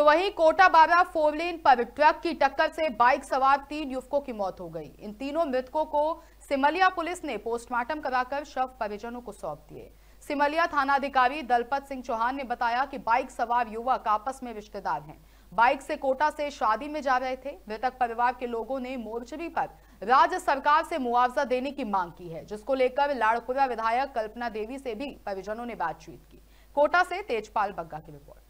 तो वहीं कोटा बाबा फोरलेन पर ट्रक की टक्कर से बाइक सवार तीन युवकों की मौत हो गई इन तीनों मृतकों को सिमलिया पुलिस ने पोस्टमार्टम कराकर शव परिजनों को सौंप दिए सिमलिया थानाधिकारी दलपत सिंह चौहान ने बताया कि बाइक सवार युवक आपस में रिश्तेदार हैं बाइक से कोटा से शादी में जा रहे थे मृतक परिवार के लोगों ने मोर्चरी पर राज्य सरकार से मुआवजा देने की मांग की है जिसको लेकर लाड़पुरा विधायक कल्पना देवी से भी परिजनों ने बातचीत की कोटा से तेजपाल बग्गा की रिपोर्ट